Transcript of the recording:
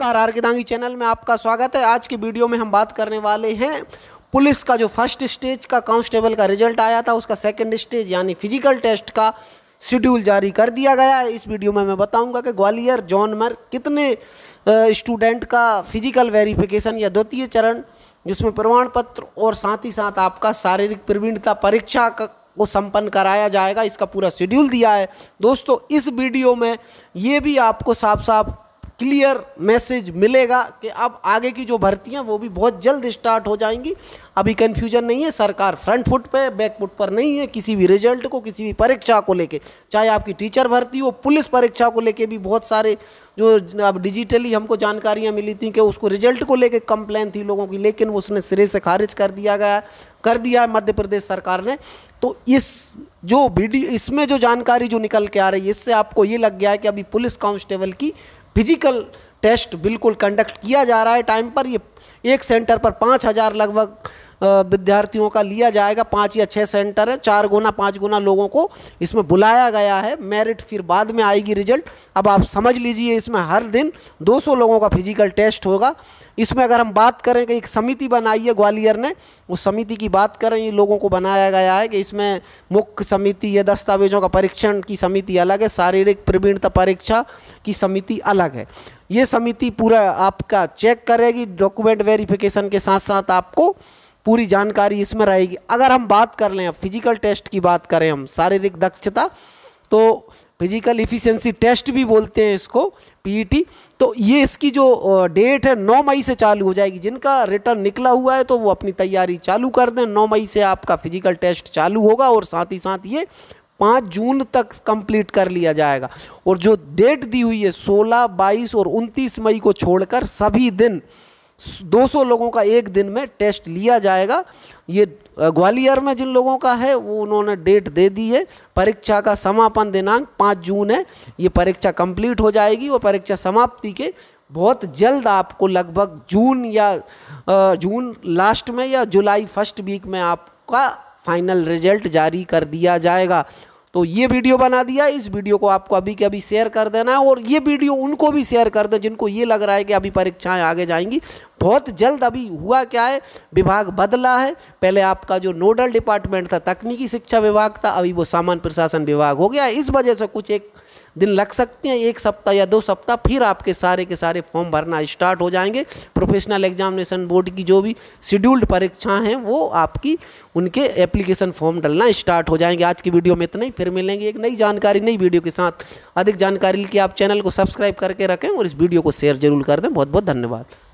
नमस्कार our channel में आपका स्वागत है आज की वीडियो में हम बात करने वाले हैं पुलिस का जो फर्स्ट स्टेज का कांस्टेबल का रिजल्ट आया था उसका सेकंड स्टेज यानी फिजिकल टेस्ट का शेड्यूल जारी कर दिया गया है इस वीडियो में मैं बताऊंगा कि ग्वालियर जॉन मर कितने स्टूडेंट का फिजिकल वेरिफिकेशन या द्वितीय चरण जिसमें प्रमाण पत्र और साथ ही साथ आपका शारीरिक प्रवीणता परीक्षा का को संपन्न कराया जाएगा इसका पूरा शेड्यूल दिया है दोस्तों इस वीडियो में ये भी आपको साफ साफ क्लियर मैसेज मिलेगा कि अब आगे की जो भर्तियां वो भी बहुत जल्द स्टार्ट हो जाएंगी अभी कन्फ्यूजन नहीं है सरकार फ्रंट फुट पे बैक फुट पर नहीं है किसी भी रिजल्ट को किसी भी परीक्षा को लेके चाहे आपकी टीचर भर्ती हो पुलिस परीक्षा को लेके भी बहुत सारे जो अब डिजिटली हमको जानकारियाँ मिली थी कि उसको रिजल्ट को लेके कंप्लेन थी लोगों की लेकिन उसने सिरे से खारिज कर दिया गया कर दिया है मध्य प्रदेश सरकार ने तो इस जो वीडियो इसमें जो जानकारी जो निकल के आ रही है इससे आपको ये लग गया है कि अभी पुलिस कांस्टेबल की फिजिकल टेस्ट बिल्कुल कंडक्ट किया जा रहा है टाइम पर ये एक सेंटर पर पाँच हज़ार लगभग विद्यार्थियों का लिया जाएगा पाँच या छः सेंटर है चार गुना पाँच गुना लोगों को इसमें बुलाया गया है मेरिट फिर बाद में आएगी रिजल्ट अब आप समझ लीजिए इसमें हर दिन 200 लोगों का फिजिकल टेस्ट होगा इसमें अगर हम बात करें कि एक समिति बनाई है ग्वालियर ने उस समिति की बात करें ये लोगों को बनाया गया है कि इसमें मुख्य समिति या दस्तावेजों का परीक्षण की समिति अलग है शारीरिक प्रवीणता परीक्षा की समिति अलग है ये समिति पूरा आपका चेक करेगी डॉक्यूमेंट वेरिफिकेशन के साथ साथ आपको पूरी जानकारी इसमें रहेगी अगर हम बात कर लें फिजिकल टेस्ट की बात करें हम शारीरिक दक्षता तो फिजिकल इफिशेंसी टेस्ट भी बोलते हैं इसको पीईटी e तो ये इसकी जो डेट है नौ मई से चालू हो जाएगी जिनका रिटर्न निकला हुआ है तो वो अपनी तैयारी चालू कर दें नौ मई से आपका फिजिकल टेस्ट चालू होगा और साथ ही साथ ये पाँच जून तक कंप्लीट कर लिया जाएगा और जो डेट दी हुई है सोलह बाईस और उनतीस मई को छोड़कर सभी दिन 200 लोगों का एक दिन में टेस्ट लिया जाएगा ये ग्वालियर में जिन लोगों का है वो उन्होंने डेट दे दी है परीक्षा का समापन दिनांक पाँच जून है ये परीक्षा कंप्लीट हो जाएगी और परीक्षा समाप्ति के बहुत जल्द आपको लगभग जून या जून लास्ट में या जुलाई फर्स्ट वीक में आपका फाइनल रिजल्ट जारी कर दिया जाएगा तो ये वीडियो बना दिया इस वीडियो को आपको अभी के अभी शेयर कर देना है और ये वीडियो उनको भी शेयर कर दे जिनको ये लग रहा है कि अभी परीक्षाएं आगे जाएंगी बहुत जल्द अभी हुआ क्या है विभाग बदला है पहले आपका जो नोडल डिपार्टमेंट था तकनीकी शिक्षा विभाग था अभी वो सामान्य प्रशासन विभाग हो गया इस वजह से कुछ एक दिन लग सकते हैं एक सप्ताह या दो सप्ताह फिर आपके सारे के सारे फॉर्म भरना स्टार्ट हो जाएंगे प्रोफेशनल एग्जामिनेशन बोर्ड की जो भी शेड्यूल्ड परीक्षाएँ हैं वो आपकी उनके एप्लीकेशन फॉर्म डलना स्टार्ट हो जाएंगे आज की वीडियो में इतना ही फिर मिलेंगे एक नई जानकारी नई वीडियो के साथ अधिक जानकारी लिखिए आप चैनल को सब्सक्राइब करके रखें और इस वीडियो को शेयर जरूर कर दें बहुत बहुत धन्यवाद